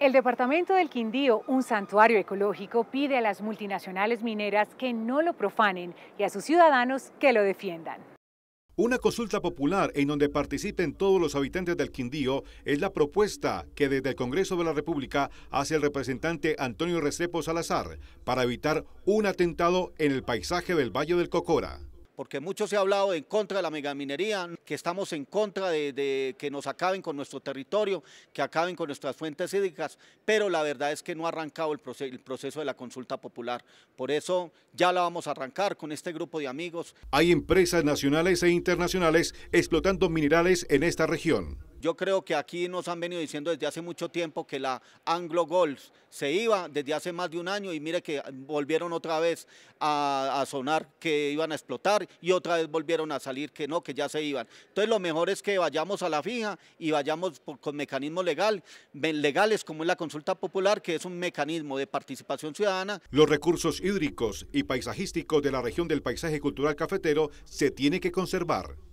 El Departamento del Quindío, un santuario ecológico, pide a las multinacionales mineras que no lo profanen y a sus ciudadanos que lo defiendan. Una consulta popular en donde participen todos los habitantes del Quindío es la propuesta que desde el Congreso de la República hace el representante Antonio Restrepo Salazar para evitar un atentado en el paisaje del Valle del Cocora porque mucho se ha hablado en contra de la megaminería, que estamos en contra de, que nos acaben con nuestro territorio, que acaben con nuestras fuentes hídricas, pero la verdad es que no ha arrancado el proceso, el proceso de la consulta popular. Por eso ya la vamos a arrancar con este grupo de amigos. Hay empresas nacionales e internacionales explotando minerales en esta región. Yo creo que aquí nos han venido diciendo desde hace mucho tiempo que la Anglo Gold se iba desde hace más de un año y mire que volvieron otra vez a, sonar que iban a explotar y otra vez volvieron a salir que no, que ya se iban. Entonces lo mejor es que vayamos a la fija y vayamos con mecanismos legal, legales como es la consulta popular, que es un mecanismo de participación ciudadana. Los recursos hídricos y paisajísticos de la región del paisaje cultural cafetero se tiene que conservar.